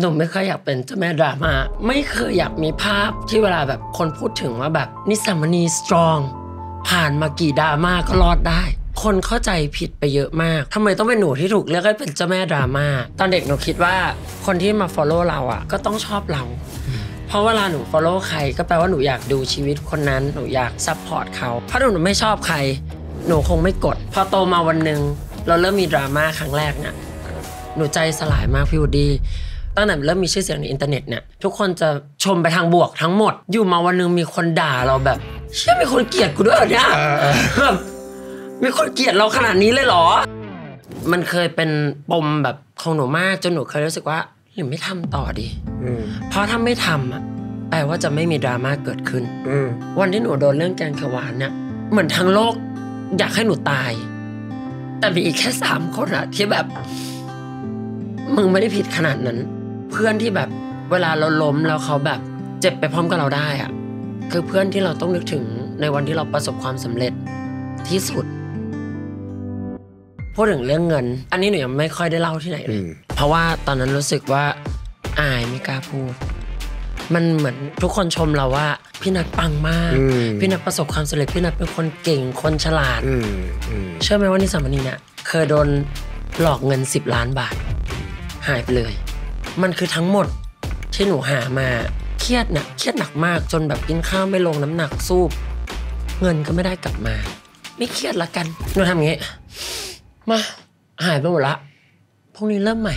หนูไม่เคยอยากเป็นเจ้าแม่ดราม่าไม่เคยอยากมีภาพที่เวลาแบบคนพูดถึงว่าแบบนิสัมณีสตรอง ผ่านมากี่ดราม่าก็รอดได้ คนเข้าใจผิดไปเยอะมากทำไมต้องเป็นหนูที่ถูกเลือกให้เป็นเจ้าแม่ดราม่าตอนเด็กหนูคิดว่าคนที่มาฟอลโล่เราอ่ะก็ต้องชอบเราเพราะเวลาหนูฟอลโล่ใคร ก็แปลว่าหนูอยากดูชีวิตคนนั้นหนูอยากซับพอร์ตเขาเพราะหนูไม่ชอบใคร หนูคงไม่กด พอโตมาวันหนึ่งเราเริ่มมีดราม่าครั้งแรกเนี่ยหนูใจสลายมากพี่วูดดีตั้งแต่เริ่มมีชื่อเสียงในอินเทอร์เน็ตเนี่ยทุกคนจะชมไปทางบวกทั้งหมด อยู่มาวันนึงมีคนด่าเราแบบเชื่อมีคนเกลียดกูด้วยเนี่ยแบบมีคนเกลียดเราขนาดนี้เลยเหรอ มันเคยเป็นปมแบบของหนูมากจนหนูเคยรู้สึกว่าหรือไม่ทำต่อดีเพราะถ้าไม่ทำอ่ะแปลว่าจะไม่มีดราม่าเกิดขึ้นวันที่หนูโดนเรื่องแกงเขียวหวานเนี่ยเหมือนทั้งโลก อยากให้หนูตาย แต่มีอีกแค่สามคนอะที่แบบ มึงไม่ได้ผิดขนาดนั้นเพื่อนที่แบบเวลาเราล้มแล้วเขาแบบเจ็บไปพร้อมกับเราได้อะคือเพื่อนที่เราต้องนึกถึงในวันที่เราประสบความสำเร็จที่สุด พูดถึงเรื่องเงิน อันนี้หนูยังไม่ค่อยได้เล่าที่ไหนเลยเพราะว่าตอนนั้นรู้สึกว่า อายไม่กล้าพูดมันเหมือนทุกคนชมเราว่า พี่นัทปังมาก พี่นัทประสบความสำเร็จพี่นัทเป็นคนเก่งคนฉลาดเชื่อไหมว่านิสสามณีเนี่ยเคยโดนหลอกเงิน10ล้านบาท หายไปเลยมันคือทั้งหมดที่หนูหามา เครียดเนี่ยเครียดหนักมาก จนแบบกินข้าวไม่ลงน้ำหนักสูบเงินก็ไม่ได้กลับมา ไม่เครียดละกันหนูทำอย่างี้ มา หายไปหมดละพรุ่งนี้เริ่มใหม่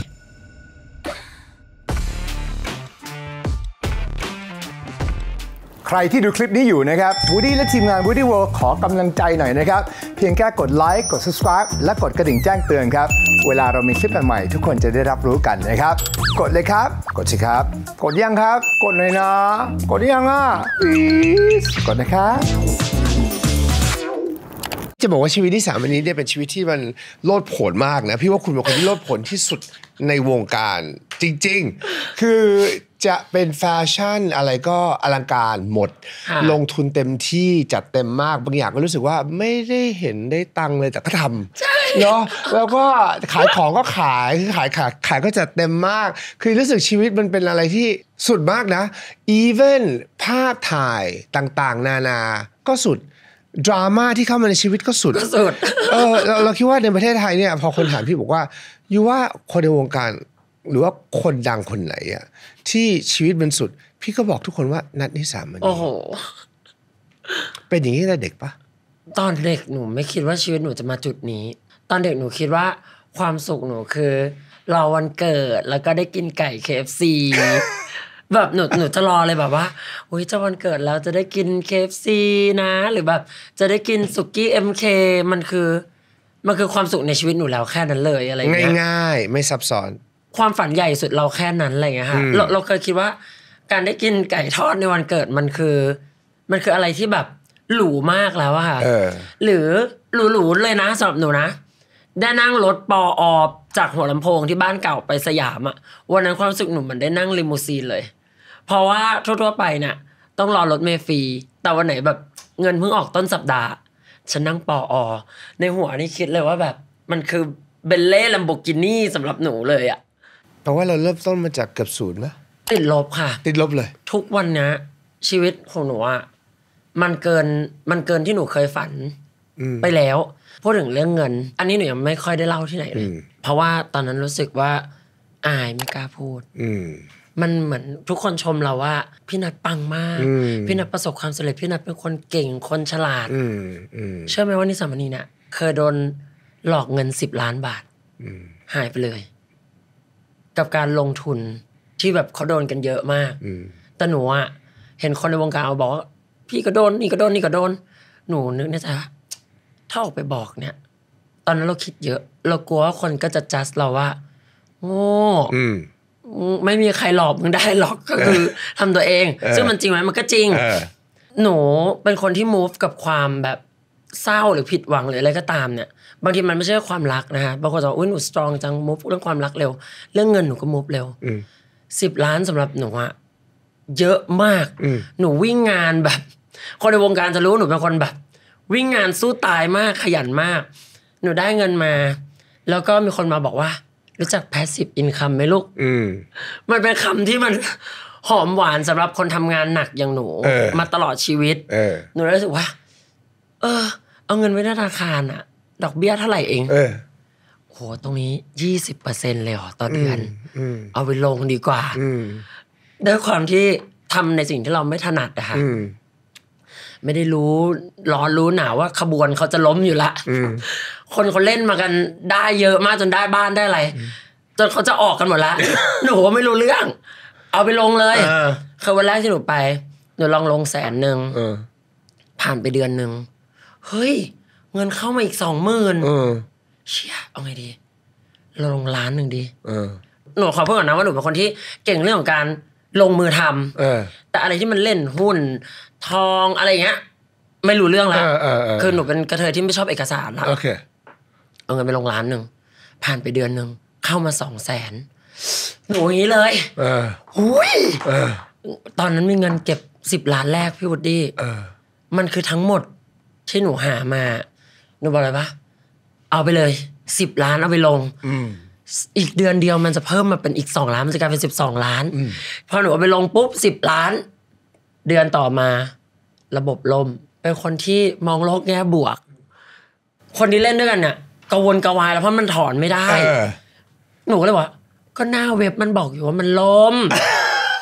ใครที่ดูคลิปนี้อยู่นะครับวูดี้และทีมงานวูดี้เวิลด์ขอกำลังใจหน่อยนะครับ เพียงแค่กดไลค์กด subscribe และกดกระดิ่งแจ้งเตือนครับ เวลาเรามีคลิปใหม่ ทุกคนจะได้รับรู้กันนะครับ กดเลยครับกดสิครับ กดยังครับ กดเลยนะ กดยังอ่ะอีสกดนะครับจะบอกว่าชีวิตที่สามวันนี้เนี่ยเป็นชีวิตที่มันโลดโผนมากนะพี่ว่าคุณเป็นคนที่โลดโผนที่สุดในวงการจริง ๆ คือจะเป็นแฟชั่นอะไรก็อลังการหมด ลงทุนเต็มที่จัดเต็มมากบางอย่างก็รู้สึกว่าไม่ได้เห็นได้ตังเลยแต่ก็ทำเนาะแล้วก็ขายของก็ขายขายขายขายก็จัดเต็มมาก คือรู้สึกชีวิตมันเป็นอะไรที่สุดมากนะอีเวนภาพถ่ายต่างๆ นานาก็สุดดราม่าที่เข้ามาในชีวิตก็สุดสุดเออเราเราคิดว่าในประเทศไทยเนี่ย พอคนถามพี่บอกว่าอยู่ว่าคนในวงการหรือว่าคนดังคนไหนอะที่ชีวิตมันสุด พี่ก็บอกทุกคนว่านัดนิสามันโอ้โหเป็นอย่างนี้ตั้งแต่เด็กปะตอนเด็กหนู ไม่คิดว่าชีวิตหนูจะมาจุดนี้ ตอนเด็กหนูคิดว่า ความสุขหนูคือรอวันเกิดแล้วก็ได้กินไก่เคฟซีแบบหนูหนูจะรอเลยแบบว่า อุ้ยจะวันเกิดแล้วจะได้กินเคฟซีนะ หรือแบบ จะได้กินสุกี้เเคมันคือ มันคือความสุขในชีวิตหนูแล้วแค่นั้นเลยอะไรเงี้ยง่าย ๆ ไม่ซับซ้อนความฝันใหญ่สุดเราแค่นั้นอะไรเงี้ยค่ะเราเราเคยคิดว่า การได้กินไก่ทอดในวันเกิดมันคือ มันคืออะไรที่แบบหรูมากแล้วอะค่ะหรือหรูหรูเลยนะสำหรับหนูนะได้นั่งรถปออจากหัวลำโพงที่บ้านเก่าไปสยามอะวันนั้นความสุขหนูมันได้นั่งลิมูซีนเลย เพราะว่าทั่วๆไปเนี่ยต้องรอรถเมฟรีแต่วันไหน แบบเงินเพิ่งออกต้นสัปดาห์ฉันนั่งปออในหัวนี่คิดเลยว่าแบบมันคือเบลเล่ลัมโบกินี่สำหรับหนูเลยอะแปลว่าเราเริ่มต้นมาจากเกือบศูนย์ไหมติดลบค่ะ ติดลบเลย ทุกวันนี้ชีวิตของหนูอะมันเกินมันเกินที่หนูเคยฝันไปแล้วพูดถึงเรื่องเงิน อันนี้หนูยังไม่ค่อยได้เล่าที่ไหนเลยเพราะว่าตอนนั้นรู้สึกว่า อายไม่กล้าพูดมันเหมือนทุกคนชมเราว่าพี่นัดปังมากพี่นัดประสบความสำเร็จพี่นัดเป็นคนเก่งคนฉลาดเชื่อไหมว่านิสามณีเนี่ยเคยโดนหลอกเงินสิบล้านบาทหายไปเลยกับการลงทุนที่แบบเขาโดนกันเยอะมากแต่หนูอะเห็นคนในวงการเอาบอกพี่ก็โดนนี่ก็โดนนี่ก็โดนหนูนึกนะจ๊ะาถ้าออกไปบอกเนี่ย ตอนนั้นเราคิดเยอะเรากลัวว่าคนก็จะจัดเราว่าโง่ไม่มีใครหลอกมึงได้หรอกก็คือ ทำตัวเอง ซึ่งมันจริงไหมมันก็จริงหนูเป็นคนที่ move กับความแบบเศร้าหรือผิดหวังหรืออะไรก็ตามเนี่ยบางทีมันไม่ใช่ความรักนะฮะบางคนจะบอกอุ้ยหนูสตรองจังมุฟเรื่องความรักเร็วเรื่องเงินหนูก็มุฟเร็วสิบล้านสำหรับหนูอะเยอะมากหนูวิ่งงานแบบ คนในวงการจะรู้หนูเป็นคนแบบวิ่งงานสู้ตายมากขยันมาก หนูได้เงินมา แล้วก็มีคนมาบอกว่า รู้จักแพสซีฟอินคัมไหมลูกมันเป็นคำที่มันหอมหวานสำหรับคนทำงานหนักอย่างหนูมาตลอดชีวิตหนูรู้สึกว่า เออ เอาเงินไว้ธนาคารอะดอกเบี้ยเท่าไหร่เองเออโหตรงนี้ยี่สิบเปอร์เซ็นเลยเหรอ ต่อเดือนเอาไปลงดีกว่าด้วยความที่ทำในสิ่งที่เราไม่ถนัดอะค่ะไม่ได้รู้ร้อนรู้หนาว่า ขบวนเขาจะล้มอยู่ละคนเขาเล่นมากันได้เยอะมากจนได้บ้านได้อะไรจนเขาจะออกกันหมดละ หนูไม่รู้เรื่อง เอาไปลงเลยคยวันแรกที่หนูไปหนูลองลงแสนหนึ่งผ่านไปเดือนหนึ่งเฮ้ยเงินเข้ามาอีกสองหมื่นเชี่ยเอาไงดีเราลงล้านหนึ่งดีหนูขอเพิก่อนนะว่าหนูเป็นคนที่ เก่งเรื่องของการลงมือทำแต่อะไรที่มันเล่นหุ้น ทองอะไรเงี้ยไม่รู้เรื่องแล้วคือหนูเป็นกระเทยที่ไม่ชอบเอกสารละเอาเงินไปลงล้านหนึ่งผ่านไปเดือนหนึ่งเข้ามาสองแสนหนูอย่างนี้เลยหุยตอนนั้นมีเงินเก็บสิบล้านแรกพี่วุฒิมันคือทั้งหมดที่หนูหามาหนูบอกเลยปะเอาไปเลยสิบล้านเอาไปลงอีกเดือนเดียวมันจะเพิ่มมาเป็นอีกสองล้านมันจะกลายเป็นสิบสองล้านพอหนูเอาไปลงปุ๊บสิบล้าน เดือนต่อมา ระบบล่มเป็นคนที่มองโลกแง่บวก คนที่เล่นด้วยกันเนี่ยกังวลกวาย แล้วเพราะมันถอนไม่ได้หนูก็เลยว่า ก็หน้าเว็บมันบอกอยู่ว่ามันล้ม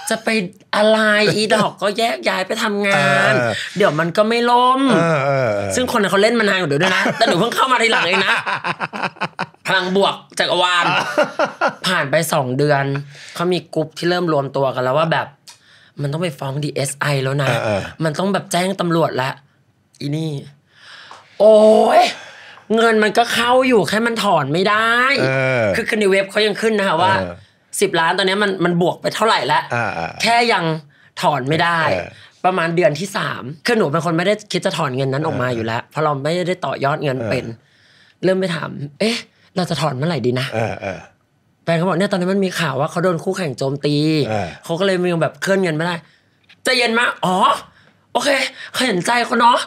จะไปอะไรอีดอกก็แยกย้ายไปทำงาน เดี๋ยวมันก็ไม่ล้มซึ่งคนเขาเล่นมานานกว่าเดี๋ยวนะ แต่หนูเพิ่งเข้ามาทีหลังเองนะพลังบวกจักรวาล ผ่านไปสองเดือน เขามีกลุ่มที่เริ่มรวมตัวกันแล้วว่าแบบมันต้องไปฟ้องดีเอสไอแล้วนะมันต้องแบบแจ้งตำรวจละอีนี่ โอ้ยเงินมันก็เข้าอยู่แค่มันถอนไม่ได้คือคัอนเว็บเขายังขึ้นนะคะว่าสิบล้านตอนนี้มันมันบวกไปเท่าไหร่แล้วแค่ยังถอนไม่ได้ ประมาณเดือนที่สามคือหนูเป็นคนไม่ได้คิดจะถอนเงินนั้นออกมาอยู่แล้ว เพราะเราไม่ได้ต่อยอดเงินเป็น เริ่มไปถาม เอ๊ะเราจะถอนเมื่อไหร่ดีนะแฟนเขาบอกเนี่ยตอนนี้มันมีข่าวว่าเขาโดนคู่แข่งโจมตี เขาก็เลยมีแบบเคลื่อนเงินไม่ได้ จะเย็นมาอ๋อ โอเค เขาเห็นใจเขาเนาะ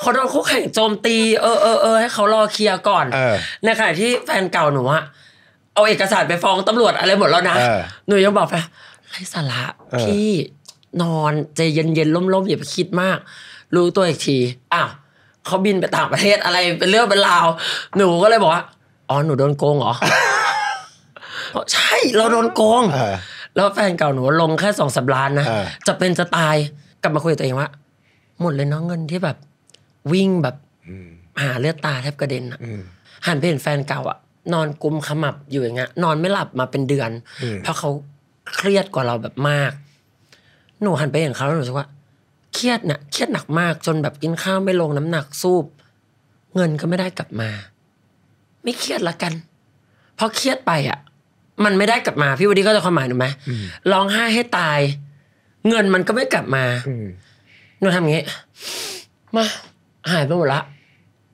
เขาโดนคู่แข่งโจมตี เออเออเออให้เขารอเคลียร์ก่อนในขณะที่แฟนเก่าหนูอะเอาเอกสาร ไปฟ้องตำรวจอะไรหมดแล้วนะ หนูยังบอกไปไร้สาระ พี่นอน ใจเย็นๆล่มๆอย่าไปคิดมาก รู้ตัวอีกที อ้าวเขาบินไปต่างประเทศอะไร เป็นเรื่องเป็นราว หนูก็เลยบอกว่า อ๋อหนูโดนโกงเหรอใช่เราโดนโกงแล้วแฟนเก่าหนูลงแค่สองสัปดาห์นะ จะเป็นจะตายกลับมาคุยตัวเองว่าหมดเลยเนาะเงินที่แบบ วิ่งแบบหาเลือดตาแทบกระเด็นอ่ะหันไปเห็นแฟนเก่าอ่ะนอนกุมขมับอยู่อย่างเงี้ยนอนไม่หลับมาเป็นเดือนเพราะเขาเครียดกว่าเราแบบมาก หนูหันไปเห็นเขาแล้วหนูรู้สึกว่า เครียดเนี่ยเครียดหนักมากจนแบบกินข้าวไม่ลงน้ำหนักสูบเงินก็ไม่ได้กลับมา ไม่เครียดละกันเพราะเครียดไปอ่ะมันไม่ได้กลับมาพี่วันนี้ก็จะความหมายหนูไหมร้องไห้ให้ตาย เงินมันก็ไม่กลับมาหนูทำอย่างนี้มาหายไปหมดละ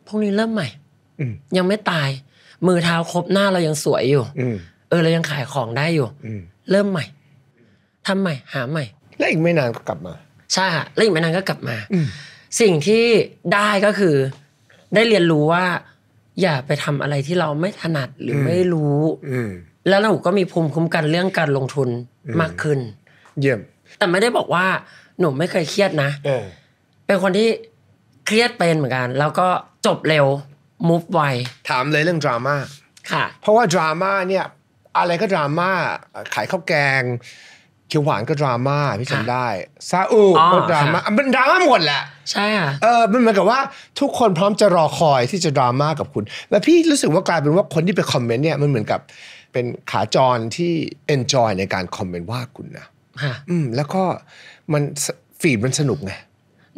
พรุ่งนี้เริ่มใหม่ยังไม่ตายมือเท้าครบหน้าเรายังสวยอยู่เออเรายังขายของได้อยู่เริ่มใหม่ ทำใหม่ หาใหม่แล้วอีกไม่นานก็กลับมาใช่แล้วอีกไม่นานก็กลับมาสิ่งที่ได้ก็คือได้เรียนรู้ว่า อย่าไปทำอะไรที่เราไม่ถนัดหรือไม่รู้แล้วหนูก็มีภูมิคุ้มกันเรื่องการลงทุนมากขึ้น เยี่ยมแต่ไม่ได้บอกว่า หนูไม่เคยเครียดนะเป็นคนที่เครียดเป็นเหมือนกัน แล้วก็จบเร็วมูฟไวถามเลยเรื่องดราม่าค่ะ เพราะว่าดราม่าเนี่ยอะไรก็ดราม่าขายข้าวแกงเขียวหวานก็ดราม่าพี่จำได้ซาอูก็ดราม่ามันดราม่าหมดแหละใช่ค่ะเออมันเหมือนกับว่าทุกคนพร้อมจะรอคอยที่จะดราม่ากับคุณ แล้วพี่รู้สึกว่ากลายเป็นว่าคนที่ไปคอมเมนต์เนี่ยมันเหมือนกับเป็นขาจรที่ enjoy ในการคอมเมนต์ว่าคุณนะอืม แล้วก็มันฟีดมันสนุกไง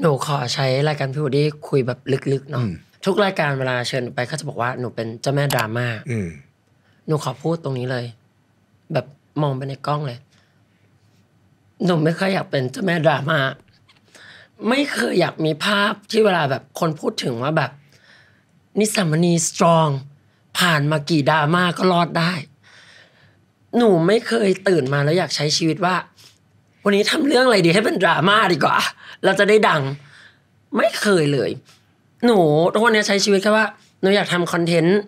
หนูขอใช้รายการพี่วดี้คุยแบบลึกๆเนาะทุกรายการเวลาเชิญ ไปเขาจะบอกว่า หนูเป็นเจ้าแม่ดราม่าหนูขอพูดตรงนี้เลย แบบมองไปในกล้องเลย หนูไม่เคยอยากเป็นเจ้าแม่ดราม่า ไม่เคยอยากมีภาพที่เวลาแบบคนพูดถึงว่าแบบ นิสสัมณีสตรอง ผ่านมากี่ดราม่าก็รอดได้ หนูไม่เคยตื่นมาแล้วอยากใช้ชีวิตว่า วันนี้ทำเรื่องอะไรดี ให้เป็นดราม่าดีกว่า เราจะได้ดัง ไม่เคยเลยหนูทุกวันนี้ใช้ชีวิตแค่ว่าหนูอยากทำคอนเทนต์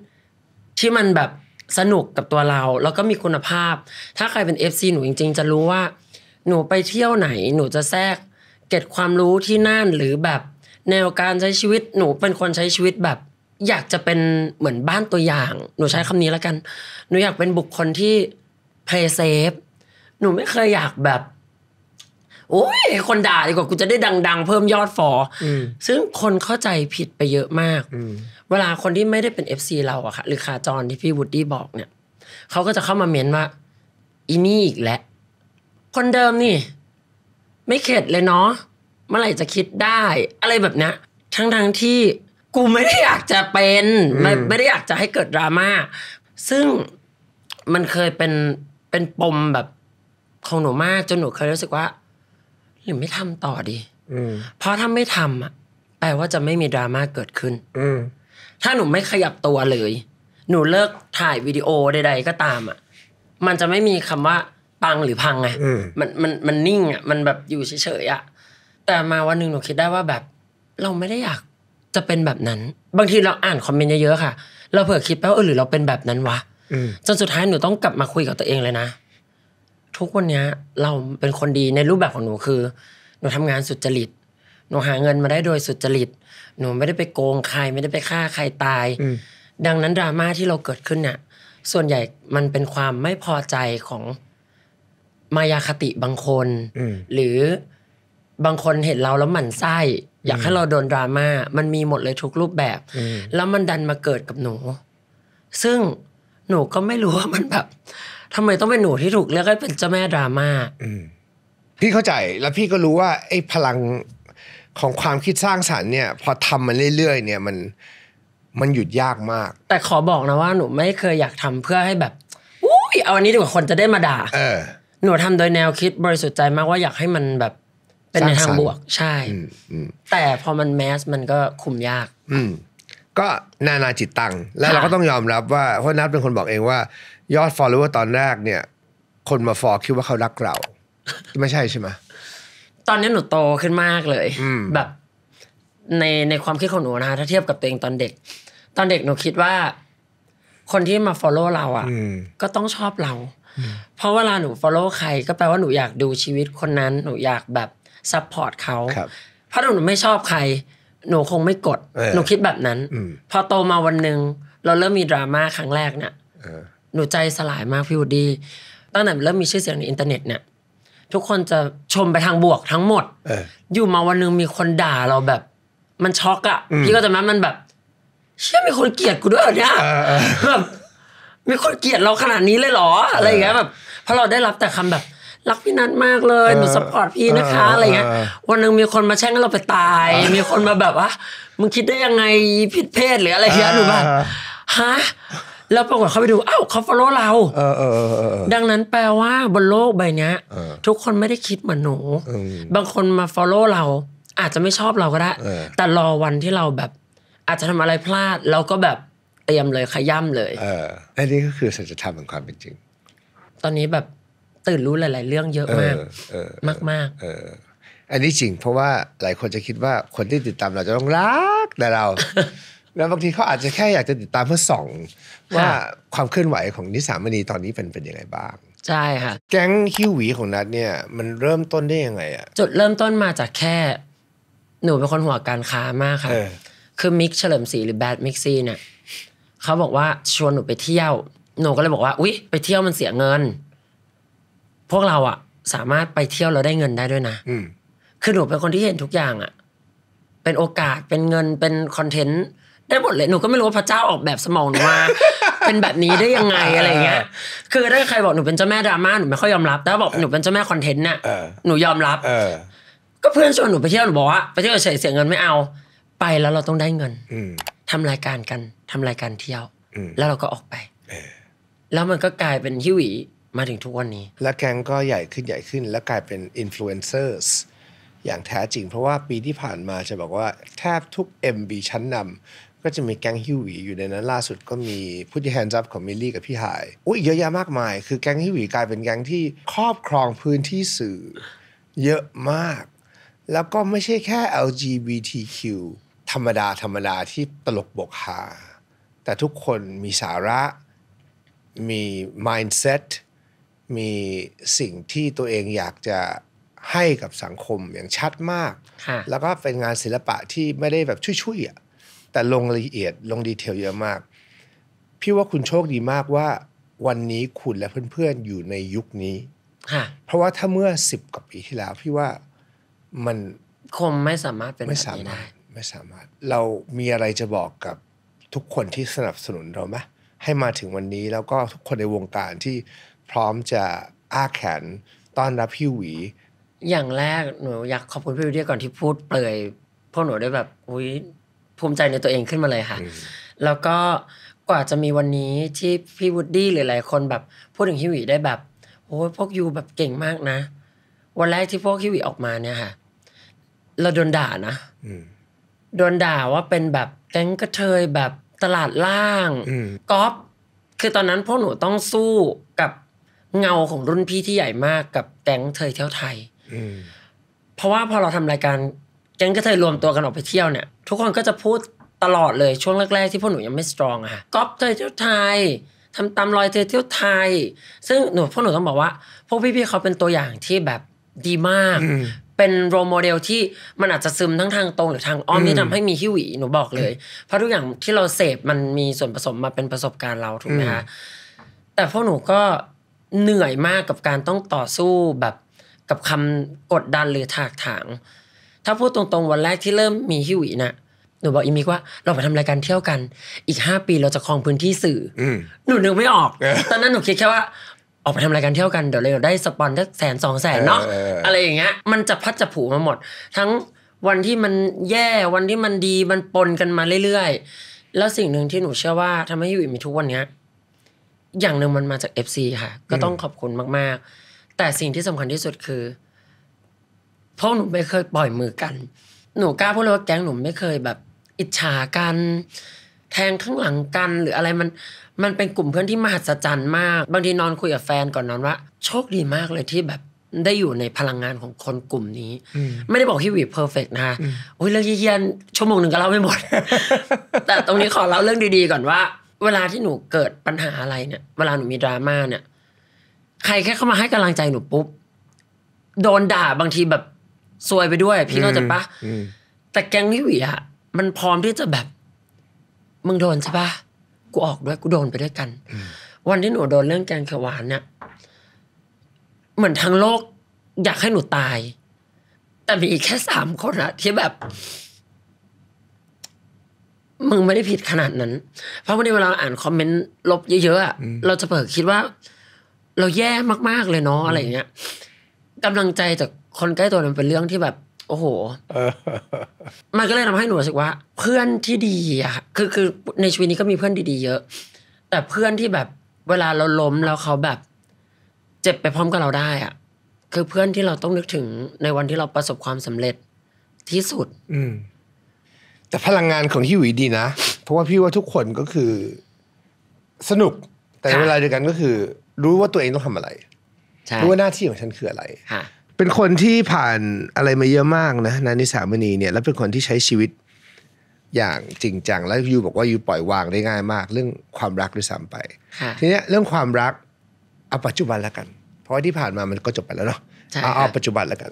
ที่มันแบบสนุกกับตัวเรา แล้วก็มีคุณภาพ ถ้าใครเป็น FC หนูจริงๆ จะรู้ว่า หนูไปเที่ยวไหน หนูจะแทรกเก็บความรู้ที่นั่นหรือแบบแนวการใช้ชีวิต หนูเป็นคนใช้ชีวิตแบบอยากจะเป็นเหมือนบ้านตัวอย่าง หนูใช้คำนี้แล้วกัน หนูอยากเป็นบุคคลที่เพลย์เซฟหนูไม่เคยอยากแบบโอ้ย คนด่าดีกว่ากูจะได้ดัง ๆ เพิ่มยอดฟอซึ่งคนเข้าใจผิดไปเยอะมากเวลาคนที่ไม่ได้เป็น FC เราอะค่ะ หรือขาจรที่พี่วูดดี้บอกเนี่ยเขาก็จะเข้ามาเม้นว่าอีนี่อีกแล้วคนเดิมนี่ ไม่เข็ดเลยเนาะ เมื่อไหร่จะคิดได้ อะไรแบบเนี้ย ทั้งๆทที่กูไม่ได้อยากจะเป็นไม่ไม่ได้อยากจะให้เกิดดราม่า ซึ่งมันเคยเป็นเป็นปมแบบของหนูมากจนหนูเคยรู้สึกว่ารือไม่ทำต่อดีเพราะถ้าไม่ทำอ่ะแปลว่าจะไม่มีดราม่าเกิดขึ้น อืถ้าหนูไม่ขยับตัวเลย หนูเลิกถ่ายวิดีโอใดๆก็ตามอ่ะมันจะไม่มีคำว่า ปังหรือพังไงมันมันมันนิ่งอ่ะมันแบบอยู่เฉยๆอ่ะแต่มาวันหนึ่งหนูคิดได้ว่าแบบ เราไม่ได้อยากจะเป็นแบบนั้น บางทีเราอ่านคอมเมนต์เยอะๆค่ะ เราเผื่อคิดไปว่าเออหรือ เราเป็นแบบนั้นวะจนสุดท้ายหนูต้องกลับมาคุยกับตัวเองเลยนะทุกวันนี้เราเป็นคนดีในรูปแบบของหนูคือ หนูทำงานสุจริต หนูหาเงินมาได้โดยสุจริต หนูไม่ได้ไปโกงใคร ไม่ได้ไปฆ่าใครตายดังนั้นดราม่าที่เราเกิดขึ้นเนี่ยส่วนใหญ่มันเป็นความไม่พอใจของมายาคติบางคน หรือบางคนเห็นเราแล้วหมั่นไส้อยากให้เราโดนดราม่า มันมีหมดเลยทุกรูปแบบ แล้วมันดันมาเกิดกับหนู ซึ่งหนูก็ไม่รู้ว่ามันแบบทำไมต้องเป็นหนูที่ถูกเลือกให้เป็นเจ้าแม่ดราม่าพี่เข้าใจแล้วพี่ก็รู้ว่าไอ้พลังของความคิดสร้างสารรค์เนี่ย พอทำมันเรื่อยๆเนี่ยมันมันหยุดยากมาก แต่ขอบอกนะว่าหนูไม่เคยอยากทำเพื่อให้แบบอุ้ยเอาอันนี้ดีกว่าคนจะได้มาด่าเออหนูทำโดยแนวคิดบริสุทธิ์ใจมากว่าอยากให้มันแบบเป็นในทางบวกใช่แต่พอมันแมสมันก็คุมยาก อืก็นานาจิตตังแล้วเราก็ต้องยอมรับว่าเพราะนัทเป็นคนบอกเองว่ายอดฟลโลเวอร์ตอนแรกเนี่ย คนมาฟอลคิดว่าเขารักเราไม่ใช่ใช่ไหมตอนนี้หนูโตขึ้นมากเลยแบบในในความคิดของหนูนะถ้าเทียบกับตัวเองตอนเด็ก ตอนเด็กหนูคิดว่า คนที่มาฟอลโล่เราอ่ะก็ต้องชอบเรา เพราะเวลาหนูฟอลโล่ใคร ก็แปลว่าหนูอยากดูชีวิตคนนั้นหนูอยากแบบซับพอร์ตเขาเพราะหนูไม่ชอบใคร หนูคงไม่กด หนูคิดแบบนั้นพอโตมาวันหนึ่งเราเริ่มมีดราม่าครั้งแรกเนี่ยหนูใจสลายมากพี่วูดดี้ตั้งแต่เริ่มมีชื่อเสียงในอินเทอร์เน็ตเนี่ย ทุกคนจะชมไปทางบวกทั้งหมดอยู่มาวันนึงมีคนด่าเราแบบ มันช็อกอะพี่ก็จะนั้นมันแบบเชื่อมีคนเกลียดกูด้วยเนี่ยแบบมีคนเกลียดเราขนาดนี้เลยหรอ อะไรอย่างเงี้ยแบบเพราะเราได้รับแต่คำแบบรักพี่นัทมากเลยหนูสปอร์ตพี่นะคะอะไรเงี้ยวันหนึ่งมีคนมาแช่งให้เราไปตาย มีคนมาแบบว่ามึงคิดได้ยังไงผิดเพศหรืออะไรเงี้ยหนูแบบฮะแล้วปรากฏเขาไปดูอ้าวเขาฟอลโล่เราดังนั้นแปลว่าบนโลกใบนี้ทุกคนไม่ได้คิดเหมือนหนู บางคนมาฟอลโล่เราอาจจะไม่ชอบเราก็ได้ แต่รอวันที่เราแบบ อาจจะทำอะไรพลาด เราก็แบบเตรียมเลยขย่ำเลยเอออันนี้ก็คือสัจธรรมของความเป็นจริง ตอนนี้แบบตื่นรู้หลาย ๆ เรื่องเยอะมากอาออมากอออันนี้จริงเพราะว่า หลายคนจะคิดว่าคนที่ติดตามเราจะต้องรักแต่เรา แล้วบางทีเขาอาจจะแค่อยากจะติดตามเพื่อส่องว่าความเคลื่อนไหวของนิสามณีตอนนี้เป็นเป็นยังไงบ้าง ใช่ค่ะ แก๊งฮิวหวีของนัดเนี่ย มันเริ่มต้นได้ยังไงอะจุดเริ่มต้นมาจากแค่ หนูเป็นคนหัวการค้ามากค่ะคือมิกเฉลิมศรีหรือแบดมิกซี่เนี่ยเขาบอกว่าชวนหนูไปเที่ยว หนูก็เลยบอกว่า อุ๊ย ไปเที่ยวมันเสียเงิน พวกเราอ่ะ สามารถไปเที่ยวเราได้เงินได้ด้วยนะคือหนูเป็นคนที่เห็นทุกอย่างอ่ะเป็นโอกาสเป็นเงินเป็นคอนเทนต์ได้หมดเลยหนูก็ไม่รู้ว่าพระเจ้าออกแบบสมองหนูมาเป็นแบบนี้ได้ยังไงอะไรเงี้ยคือถ้าใครบอกหนูเป็นเจ้าแม่ดราม่าหนูไม่ค่อยยอมรับแต่บอกหนูเป็นเจ้าแม่คอนเทนต์เนี่ยหนูยอมรับก็เพื่อนชวนหนูไปเที่ยวหนูบอกว่าไปเที่ยวเฉยเสียเงินไม่เอาไปแล้วเราต้องได้เงินทำรายการกันทำรายการเที่ยวแล้วเราก็ออกไปแล้วมันก็กลายเป็นฮิวีมาถึงทุกวันนี้และแกงก็ใหญ่ขึ้นใหญ่ขึ้น แล้วกลายเป็นอินฟลูเอนเซอร์สอย่างแท้จริงเพราะว่าปีที่ผ่านมาจะบอกว่า แทบทุก MB ชั้นนำก็จะมีแก๊งฮิววีอยู่ในนั้นล่าสุดก็มีผู้ที่แฮนด์จับของมิลลี่กับพี่หายอุ้ยเยอะแยะมากมาย คือแก๊งฮิววีกลายเป็นแก๊งที่ครอบครองพื้นที่สื่อเยอะมาก แล้วก็ไม่ใช่แค่ LGBTQ ธรรมดาธรรมดาที่ตลกบกหาแต่ทุกคนมีสาระ มี mindset มีสิ่งที่ตัวเองอยากจะให้กับสังคมอย่างชัดมาก แล้วก็เป็นงานศิลปะที่ไม่ได้แบบชุยๆอ่ะแต่ลงละเอียดลงดีเทลเยอะมาก พี่ว่าคุณโชคดีมากว่า วันนี้คุณและเพื่อนๆ อยู่ในยุคนี้เพราะว่าถ้าเมื่อสิบกว่าปีที่แล้วพี่ว่ามันคงไม่สามารถเป็นไม่สามารถไม่สามารถ เรามีอะไรจะบอกกับทุกคนที่สนับสนุนเราไหมให้มาถึงวันนี้แล้วก็ทุกคนในวงการที่พร้อมจะอ้าแขน ต้อนรับพี่หวี อย่างแรกหนูอยากขอบคุณพี่วีด้วยก่อนที่พูดเปลยพวกหนูได้แบบอุ้ยภูมิใจในตัวเองขึ้นมาเลยค่ะ แล้วก็กว่าจะมีวันนี้ที่พี่วูดดี้หรือหลายคนแบบพูดถึงฮิวิได้แบบโอ้ยพวกยูแบบเก่งมากนะ วันแรกที่พวกฮิวิออกมาเนี่ยค่ะเราโดนด่านะโดนด่าว่าเป็นแบบแก๊งกระเทยแบบตลาดล่างก๊อปคือตอนนั้นพวกหนูต้องสู้กับเงาของรุ่นพี่ที่ใหญ่มากกับแก๊งเทยเที่ยวไทยเพราะว่าพอเราทำรายการแก๊งก็เคยรวมตัวกันออกไปเที่ยวเนี่ยทุกคนก็จะพูดตลอดเลย ช่วงแรกๆที่พวกหนูยังไม่สตรองอะค่ะก๊อปเธอเที่ยวไทยทำตามรอยเธอเที่ยวไทย ซึ่งหนูพวกหนูต้องบอกว่า พวกพี่ๆเขาเป็นตัวอย่างที่แบบดีมาก เป็นโรโมเดลที่มันอาจจะซึมทั้งทางตรง หรือทางอ้อมที่ทำให้มีฮิวีหนูบอกเลยเพราะทุกอย่างที่เราเสพมันมีส่วนผสมมาเป็นประสบการณ์เราถูกไหมคะแต่พวกหนูก็เหนื่อยมากกับการต้องต่อสู้แบบกับคำกดดันหรือถากถางถ้าพูดตรงๆวันแรกที่เริ่มมีฮิวินะหนูบอกอีมิกว่า เราไปทำรายการเที่ยวกัน อีกห้าปีเราจะครองพื้นที่สื่อหนูนึกไม่ออกตอนนั้นหนูคิดแค่ว่า ออกไปทำรายการเที่ยวกันเดี๋ยวเราได้สปอนสักแสนสองแสนเนาะอะไรอย่างเงี้ยมันจะพัดจะผูมาหมด ทั้งวันที่มันแย่ วันที่มันดีมันปนกันมาเรื่อยๆแล้วสิ่งหนึ่งที่หนูเชื่อว่าทำให้อยู่มีทุกวันเนี้ยอย่างหนึ่งมันมาจากเอฟซีค่ะ ก็ต้องขอบคุณมากๆ แต่สิ่งที่สำคัญที่สุดคือพราะหนูไม่เคยปล่อยมือกัน หนูกล้าพูดเลยว่าแก๊งหนูไม่เคยแบบ อิจฉากัน แทงข้างหลังกันหรืออะไรมัน มันเป็นกลุ่มเพื่อนที่มหัศจรรย์มากบางทีนอนคุยกับแฟนก่อนนอนว่าโชคดีมากเลยที่แบบได้อยู่ในพลังงานของคนกลุ่มนี้ ไม่ได้บอกพี่วีเพอร์เฟกนะคะโอ้ยเรื่องเยี่ยน ชั่วโมงหนึ่งก็เล่าไม่หมด แต่ตรงนี้ขอเล่าเรื่องดี ๆก่อนว่า เวลาที่หนูเกิดปัญหาอะไรเนี่ยเวลาหนูมีดราม่าเนี่ยใครแค่เข้ามาให้กำลังใจหนูปุ๊บโดนด่าบางทีแบบซวยไปด้วย พี่เข้าใจปะแต่แก๊ง่ิวีอะมันพร้อมที่จะแบบมึงโดนใช่ปะกูออกด้วยกูโดนไปด้วยกัน วันที่หนูโดนเรื่องแกงเขียวหวานเนี่ยเหมือนทั้งโลก อยากให้หนูตาย แต่มีแค่สามคนอะที่แบบ มึงไม่ได้ผิดขนาดนั้น เพราะวันนี้เวลาอ่านคอมเมนต์ลบเยอะๆอะเราจะเปิดคิดว่า เราแย่มากๆเลยเนาะอะไรอย่างเงี้ยกำลังใจจากคนใกล้ตัวมันเป็นเรื่องที่แบบโอ้โหมันก็เลยทำให้หนูรู้สึกว่า เพื่อนที่ดีอะคือคือในชีวิตนี้ก็มีเพื่อนดีๆ เยอะ แต่เพื่อนที่แบบเวลาเราล้มแล้วเขาแบบ เจ็บไปพร้อมกับเราได้อะคือเพื่อนที่เราต้องนึกถึงในวันที่เราประสบความสำเร็จที่สุด อืมแต่พลังงานของพี่หวีดีนะเพราะว่าพี่ว่าทุกคนก็คือ สนุกแต่เวลาเดียวกันก็คือ รู้ว่าตัวเองต้องทำอะไรรู้ว่าหน้าที่ของฉันคืออะไรเป็นคนที่ผ่านอะไรมาเยอะมากนะ นานิสามณีเนี่ยแล้วเป็นคนที่ใช้ชีวิตอย่างจริงจังแล้วยูบอกว่ายูปล่อยวางได้ง่ายมาก เรื่องความรักด้วยซ้ำไปทีเนี้ยเรื่องความรักเอาปัจจุบันแล้วกัน เพราะที่ผ่านมามันก็จบไปแล้วเนาะเอาเอาปัจจุบันแล้วกัน